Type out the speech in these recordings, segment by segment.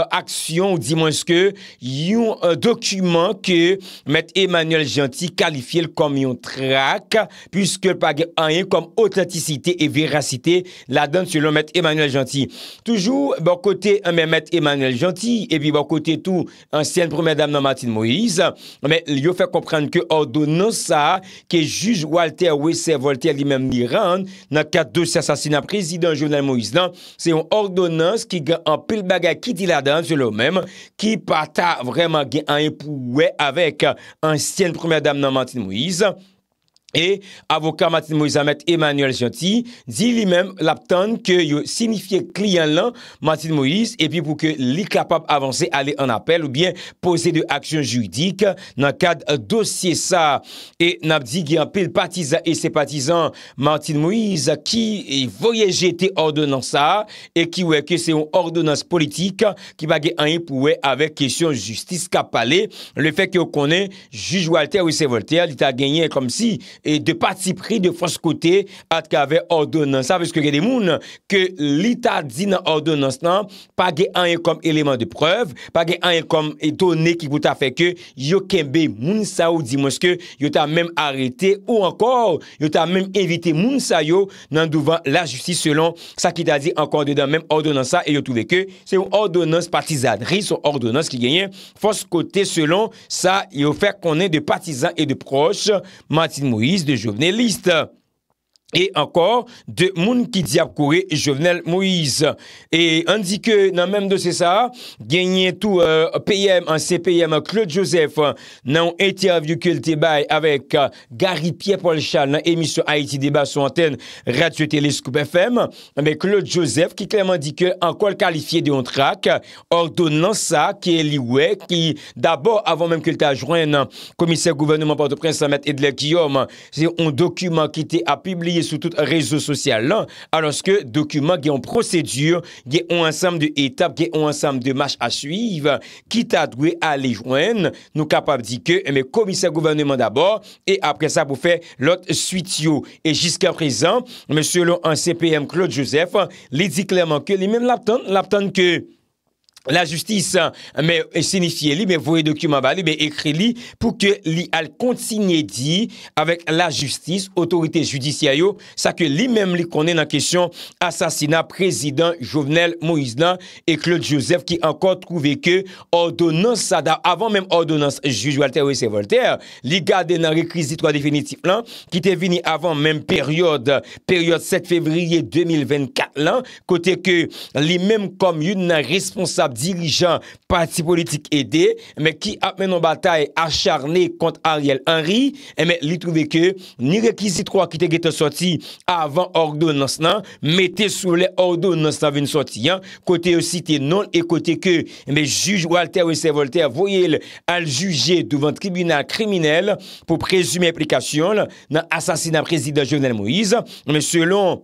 Euh, aksyon ou di mwens ke yon euh, dokumen ke met Emanuel Gentil kalifiye l kom yon trak, pwiske l pa ge anye kom autentisite e verasite la dan selon met Emanuel Gentil. Toujou, bon kote anme met Emanuel Gentil, ebi bon kote tou ansyen prou mèdame nan Martine Moïse, anme yo fè komprende ke ordonans sa ke juj Walter Wessel, Walter l imèm l Iran, nan kat dosy asasina prezident jounal Moïse. Nan, se yon ordonans ki gen anpe l bagay ki di la dan zilou menm ki pata vreman gen an epouwe avek ansyen Premye Dam Nanmantin Mouiz. E avokat Matin Moïse Hamet Emmanuel Chanty di li men lapten ke yo sinifiye kliyen lan Matin Moïse epi pou ke li kapap avanse ale an apel ou bien pose de aksyon judik nan kad dosye sa e napdi gen apil patiza e se patizan Matin Moïse ki voyeje te ordonans sa e ki weke se yon ordonans politik ki bagen an yon pouwe avek kesyon justice kapale le fek yo konen juj Walter ou se Walter li ta genye kom si e de pati pri de foskote at ka ve ordonansan. Feske geni moun, ke li ta di nan ordonansan pa gen an yon kom eleman de preuv, pa gen an yon kom etone ki kouta feke, yo kembe moun sa ou di monske, yo ta menm arete ou ankor, yo ta menm evite moun sa yo nan douvan la justi selon sa ki ta di an kon de dan menm ordonansan, e yo touve ke se yon ordonans patizadri, son ordonans ki genyen foskote selon sa yo fer konen de patizan e de proche, manti moui de des journalistes, e ankor de moun ki di ap koure Jovenel Moïse. E an di ke nan menm do se sa genye tou euh, P.M. an C.P.M. Claude Joseph nan ou eti avyou ke lte bay avek Gary Pierre Polchal nan emisyon Haiti débat sou antenne Radio Téléscope FM. Claude Joseph ki klem an di ke an kol kalifiye de yon trak or donan sa ke li wek ki dabor avon menm ke lte ajwoy nan Komise Gouvernement Port-au-Prince Samet Edler Guillaume se yon dokumen ki te ap publye sou tout rezo sosyal lan, alonske dokumen gen yon prosedur, gen yon ansam de etap, gen yon ansam de mach a suyv, kita dwe a le jwen, nou kapap di ke me komise eh gouverneman dabor, e apre sa pou fe lot suitio. E jiska prezant, me selon an CPM Claude Joseph, li di klerman ke, li men lapton, lapton ke... la justis, mè signifiye li, mè voye dokumen ba li, mè ekre li pou ke li al kontinye di avèk la justis, otorite judisiye yo, sa ke li mèm li konen nan kesyon asasina prezident Jovenel Moïse Lan e Claude Joseph ki ankon trouve ke ordonans sa da, avèm mèm ordonans juj Walter Wesse-Volter li gade nan rekrizitwa definitif lan ki te vini avèm mèm peryode peryode 7 fevriye 2024 lan, kote ke li mèm komyun nan responsab dirijant parti politik edè mè ki ap menon batay acharnè kont Ariel Henry mè li trouve ke ni rekizit kwa ki te gete soti avan ordo nans nan, mè te soule ordo nans nan ven soti yan, kote osi te non, e kote ke mè juj Walter W. Voltaire voyel al juje duvan tribunal kriminel pou prezume aplikasyon nan asasina prezident Jovenel Moïse mè selon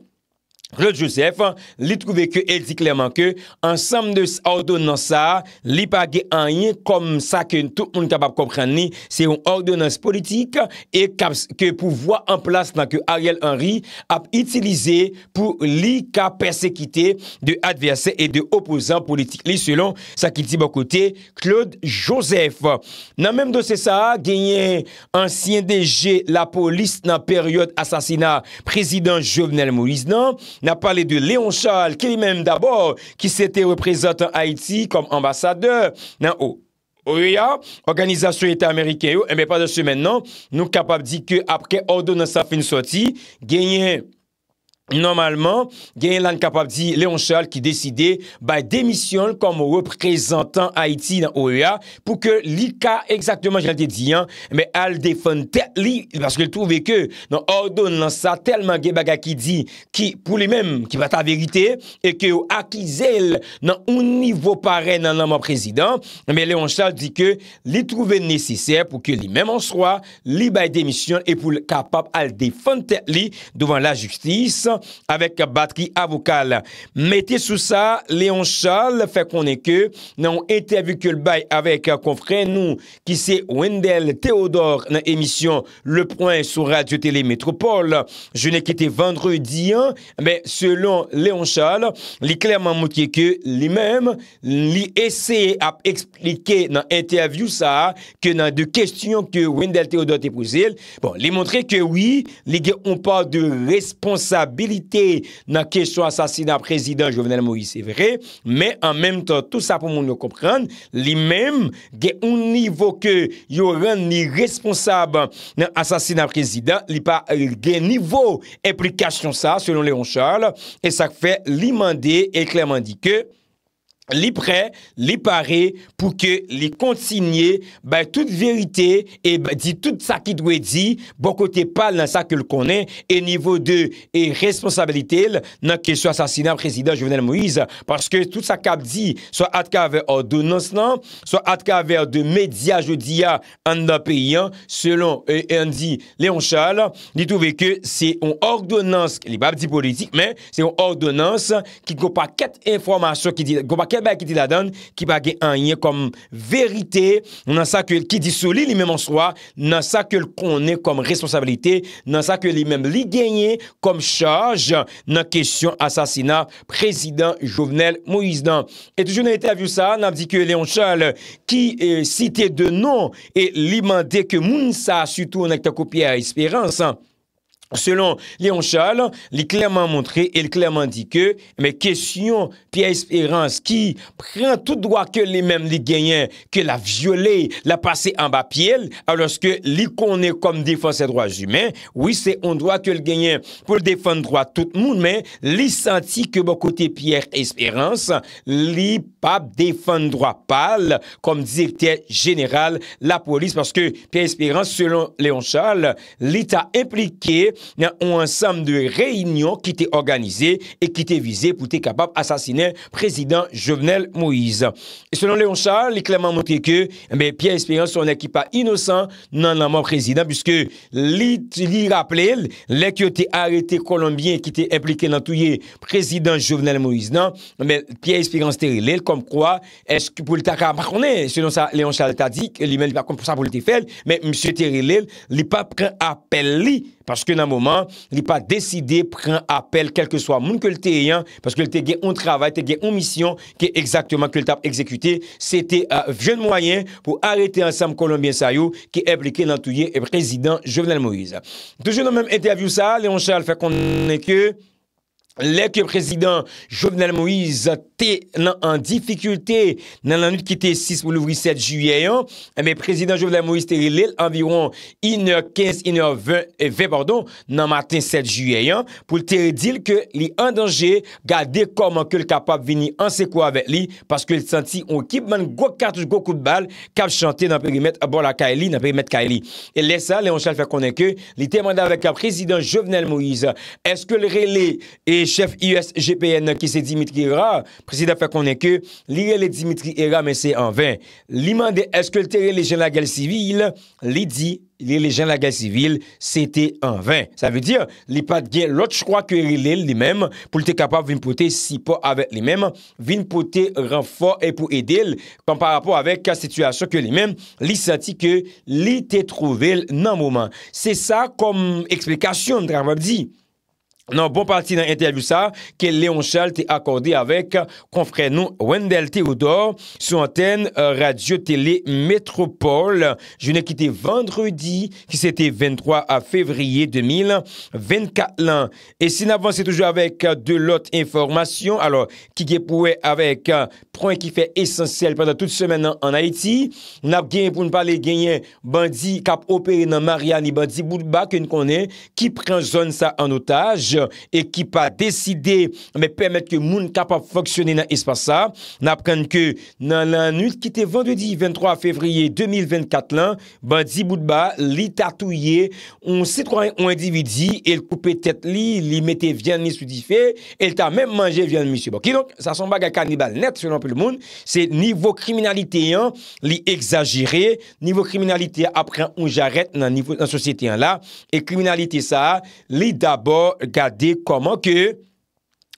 Claude Joseph li trouve ke el di klerman ke ansam de ordon nan sa li pa ge anye kom sa ke tout moun kapap kompran ni se yon ordonans politik e kaps ke pou vwa an plas nan ke Ariel Henry ap itilize pou li ka persekite de adverse et de opozant politik li selon sa ki ti bakote Claude Joseph. Nan menm do se sa genye ansyen deje la polis nan peryot asasina prezident Jovenel Moïse nan, nan pale de Léon Charles, ki li menm dabor, ki se te reprezentan Haiti kom ambasadeur, nan ou. Ou ya, organizasyon ete Amerike eh yo, eme non, pa de se men nan, nou kapab di ke apke ordo nan sa fin soti, genyen, Normalman, gen lan kapap di Léon Charles ki deside bay demisyon kom reprezentan Haiti nan OEA pou ke li ka exaktman jen te diyan al defante li parce ke l touve ke nan ordon lan sa telman ge baga ki di pou li menm ki vata verite e ke akize l nan un nivou pare nan nanman prezident men Léon Charles di ke li touve neseser pou ke li menm ansroa li bay demisyon e pou kapap al defante li devant la justise avèk batri avokal. Mète sou sa, Léon Charles fè konè ke nan ou etervi ke l'bay avèk konfrè nou ki se Wendell Theodore nan emisyon Le Point sou Radio Télé Métropole. Je ne kite vendredi an, selon Léon Charles, li klerman moutie ke li mèm li ese ap eksplike nan etervi ou sa ke nan de kestyon ke Wendell Theodore te pou zil. Bon, li montre ke wè li gen on pa de responsabil nan kesyon asasina prezident Jovenel Moïse Evere, men an menm ton tout sa pou moun nou komprende, li menm gen un nivou ke yo ren ni responsab nan asasina prezident, li pa gen nivou eplikasyon sa selon Léon Charles, e sa fe li mande e klemandike... li prêt, li paré pour que les continuer ben toute vérité et ben, dit tout ça qui doit dire bon côté pas dans ça que le connaît et niveau 2 et responsabilité dans question assassinat président Jovenel Moïse parce que tout ça qu'a dit soit à travers ordonnance non soit à travers de médias jeudi en pays hein, selon Andy euh, Léon Charles il trouve que c'est une ordonnance il pas dit politique mais c'est une ordonnance qui go quatre information qui dit pas Mwen ba ki di la dan ki pa gen anye kom verite, nan sa ke li disoli li men monswa, nan sa ke li konen kom responsabilite, nan sa ke li men li genye kom chaj nan kesyon asasina prezident Jovenel Moïse Dan. Et toujoun nan eterviou sa nan di ke Leon Charles ki site de non e li mande ke moun sa sutoun ak ta kopye a espéransan. Selon Léon Charles, il clairement montré, il clairement dit que, mais question Pierre Espérance qui prend tout droit que les mêmes les gagnants, que la violée, la passé en bas pied, alors que l'y connaît comme défense des droits humains, oui, c'est un droit que le gagnant pour défendre droit tout le monde, mais il sentit que bon côté Pierre Espérance, il pas défendre droit pâle comme directeur général la police, parce que Pierre Espérance, selon Léon Charles, l'État impliqué yon ansem de reynyon ki te organizé e ki te vize pou te kapap asasine prezident Jovenel Moïse. Selon Léon Charles, li klemman mouti eh ke, piè espérense son ekipa inosan, nan nanman prezident, puisque li rappelèl, lè ki te arete kolombien ki te implikè nan touye prezident Jovenel Moïse, nan, non? eh piè espérense terilèl, komkwa, esk pou li takar pa konè, eh, selon sa Léon Charles tadik, li meni pa komkwa sa pou li te fèl, men msye terilèl, li pa preapel li, Paske nan mouman, li pa deside pren apel kelke swa moun ke lte eyan, paske lte gen yon travay, lte gen yon misyon, ke ekzaktman ke lte ap ekzekute, se te vjen mwayen pou arete an Sam Colombien Sayou, ke ebleke nan touye e prezident Jovenel Moïse. Touje nan menm ente avyou sa, Léon Charles fè konen ke... lè ke prezidant Jovenel Moïse te nan an difikultè nan an nou kite 6 pou louvri 7 juyeyan, mè eh prezidant Jovenel Moïse te li lè environ 15, 20, eh, pardon, nan matin 7 juyeyan, pou te li dil ke li an danje gade koman ke l kapap vini an se kwa avèk li, paske l senti on kipman gwo kartouj gwo kout bal, kap chante nan perimet abon la ka li, nan perimet ka li. E lè sa, lè an chal fè konen ke, li te manda avèk a prezidant Jovenel Moïse eske l relè e chef USGPN ki se Dimitri Hira preside a fe konen ke, li re le Dimitri Hira men se an vèn. Li mande eskultere le jen la gèl sivil li di, li le jen la gèl sivil se te an vèn. Sa ve di, li pat gen lot chkwa ke li lèl li mèm pou li te kapab vin pote si po avèk li mèm, vin pote ran fo e pou edèl pan parapò avèk ka situasyon ke li mèm li sati ke li te trouvel nan mouman. Se sa kom eksplikasyon drameb di. Non, bon parti dans interview ça que Léon Charles accordé accordé avec confrère nous Wendell Theodore sur antenne euh, Radio Télé Métropole. Je n'ai quitté vendredi, qui c'était 23 à février 2024 Et si on toujours toujours avec euh, de l'autre information alors qui qui avec euh, point qui fait essentiel pendant toute semaine en Haïti. Haïti pour ne pour ne pas bandit bandi qui dans dans Mariani, bandi Boudba, nous connaît, qui prend zone ça en otage. ekipa deside me pwemet ke moun kapap foksyone nan espasa napken ke nan lan nult ki te 22 di 23 fevriye 2024 lan, ban di bout ba li tatouye ou si 3 ou 1 dividi, el koupe tet li, li mette vyen ni soudife el ta men manje vyen bon, ni soudife ok, donk, sa son baga kanibal net se nan pou l moun, se nivou kriminalite li exagire, nivou kriminalite apren ou jaret nan nivou nan sosyete an la, e kriminalite sa, li dabor ga de koman ke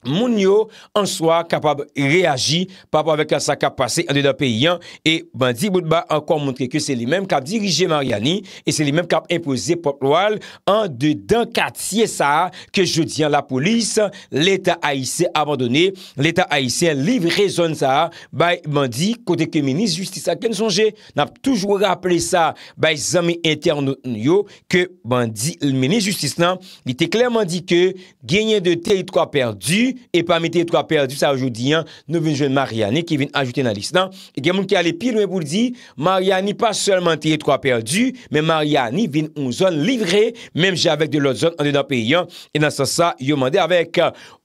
moun yo an soa kapab reagi papo avek an sa kap pase an de dan peyi an, e bandi bout ba anko moun tre ke se li men kap dirije Mariani, e se li men kap impose poplwal an de dan katie sa, ke jodi an la polis l'Etat Aïsse abandonne l'Etat Aïsse livre zon sa bay bandi kote ke menis justice a ken sonje, nap toujou rappele sa bay zami inter nou yo, ke bandi menis justice nan, li te klerman di ke genye de teritro a perdu E pa mi te etro a perdi sa ajoudi an, nou vin jwen Mariani ki vin ajouten nan list nan E gen moun ki ale pil mwen pou li di, Mariani pa selman te etro a perdi Men Mariani vin ou zon livre, menm javek de lot zon an dedan peyi an E nan sa sa, yo mande avek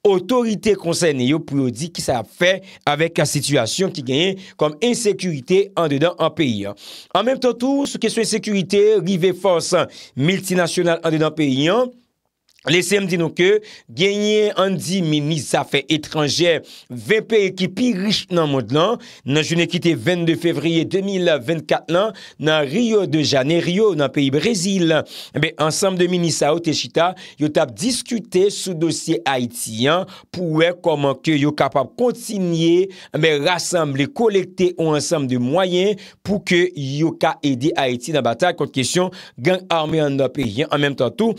otorite konseyne yo pou yo di ki sa fe Avek a situasyon ki genye kom insekurite an dedan an peyi an An menm ton tou, sou keswen sekurite, rive fonsan, multinasyonal an dedan peyi an Lese m di nou ke genye an di meni zafè etranjè, ve pe ekipi rich nan mod lan, nan jounen ki te 22 fevriye 2024 lan, nan Rio de Janeiro, nan peyi Brezil. Ensembe de meni saout e chita, yo tap diskute sou dosye Haitien, pou we koman ke yo kapap kontinye, rassemble, kolekte ou ensembe de mwayen, pou ke yo ka edi Haitien nan batak. Kont kesyon, gen arme an nan peyi, an menm tan tou,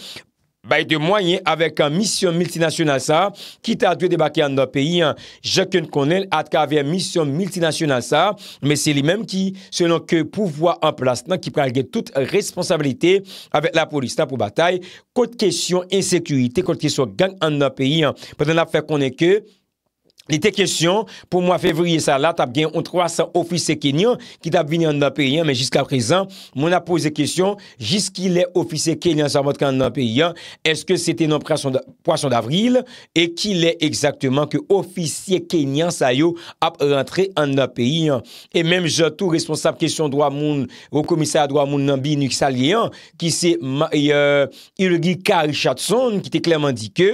bay de mwanyen avek an misyon multinasyonal sa, ki ta dwe debake an nan peyi, jok yon konen atka avek an misyon multinasyonal sa, men se li menm ki, selon ke pouvoi an plasman, ki pralge tout responsabilite avek la polis, ta pou batay, kote kesyon insekurite, kote kesyon gang an nan peyi, pe den la fe konen ke, Lè te kèsyon, pou mwen fevriye sa la, tap gen yon 300 ofisye kenyan ki tap vini an nan periyan, men jisk ap rezan, mwen ap pose kèsyon, jisk ilè ofisye kenyan sa motkan an nan periyan, eske se te nan pochon d'avril, e kilè exaktman ke ofisye kenyan sa yo ap rentre an nan periyan. E menm jatou responsab kèsyon do amoun, ou komisar do amoun nan bin yon saliyan, ki se, yon le e, gil Karl Schatzon, ki te klaman di ke,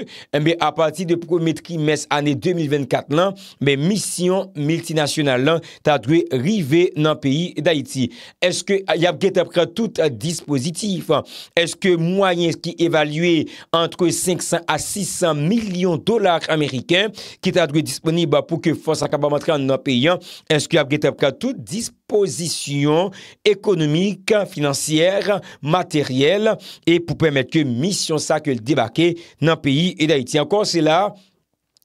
a pati de prometri mes ane 2024, lan, men misyon multinasyonal lan ta drou rive nan peyi da iti. Eske, yapge te pran tout dispositif, eske mwayen ki evalue antre 500 a 600 milyon dolar Ameriken, ki ta drou disponib pou ke fons akaba matre nan peyi, eske, yapge te pran tout disposition ekonomik, finansyer, materyel, e pou pwemet ke misyon sa ke debake nan peyi e da iti. Ankon se la...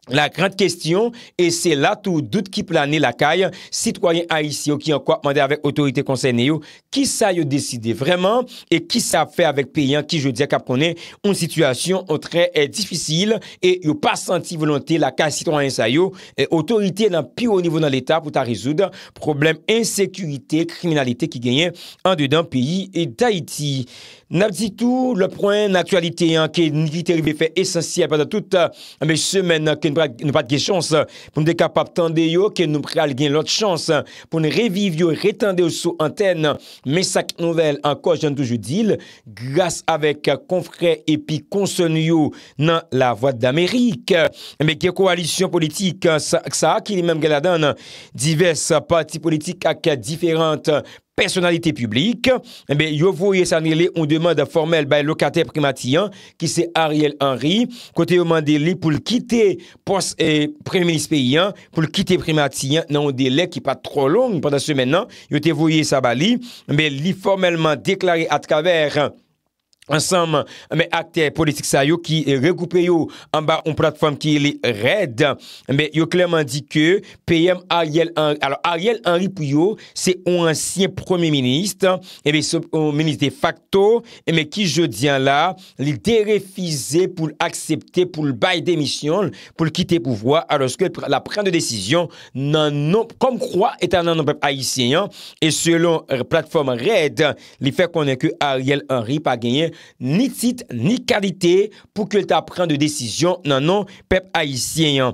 La gran kestyon, e se la tou dout ki plane lakay, sitwoyen Aisyen ki an kwa apmande avèk otorite konseyne yo, ki sa yo deside vreman, e ki sa ap fè avèk peyan ki jo diya kap konen, oun sitwasyon ou trè e difisyil, e yo pa santi volonté lakay sitwoyen sa yo, otorite eh, nan pi ou nivou nan l'Etat pou ta rezoud, probleme ensekuité, kriminalité ki genyen, an dedan peyi et Aitiyye. N ap ditou, le prwen n aktualite yon ke niviteri befe esensye apat a tout, ambe euh, semen ke nou pat ge chans pou nou dekapap tande yo, ke nou pral gen lot chans pou nou reviv yo retande yo sou anten, mesak nouvel ankoj jan toujou dil, gas avek konfre epi konson yo nan la vwad d'Amerik. Ambe ki yo koalisyon politik, sa akili menm gen adan divers pati politik ak diferant politik, Personnalite publik, eh yo voye sanye li, on demande formel bay lokate primatiyan, ki se Ariel Henry, kote eh, non? yo mande li pou l'kite primatiyan, nan yon delek ki pa tro long, yon te voye sa ba li, eh li formelman deklare atkabèr, ansanman, me akte politik sa yo ki regoupe yo anba an platfom ki li red, yo klerman di ke P.M. Ariel Henri Puyo se on ansyen premier ministre, se minister facto, ki je diyan la, li derefise pou l'aksepte, pou l'baye demisyon, pou l'kite pou vwa, aloske la pren de desisyon nan nou, kom kwa etan nan nou pep A.I.C. e selon platfom red, li fe konen ke Ariel Henri pa genye ni tit, ni kalite pou ke lta pren de desisyon nan nou pep ayisyen.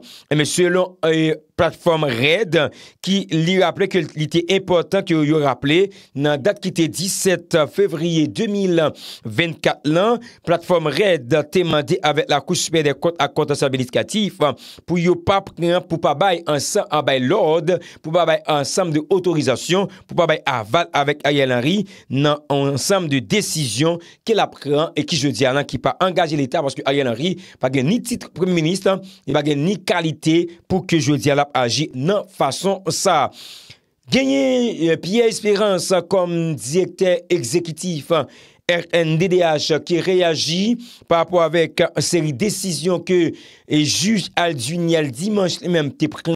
Platform Red ki li yo rappele ki li te important ki yo yo rappele nan dat ki te 17 fevriye 2024 lan Platform Red te mande avèk la kouspe de akontasyon beliskatif pou yo pa prenen pou pa bay ansan an bay lode pou pa bay ansan de otorizasyon pou pa bay aval avèk Ayal Henry nan ansan de desisyon ke la prenen e ki je di anan ki pa angaje l'Etat wanske Ayal Henry pa gen ni titre premier ministre e pa gen ni kalite pou ke je di anan agi nan fason sa. Ganyen eh, piye esperans kom dijekte exekutif RNDDH eh, ki reagi pa pou avek eh, seri desisyon ke juj al juni al dimans te mèm te preken.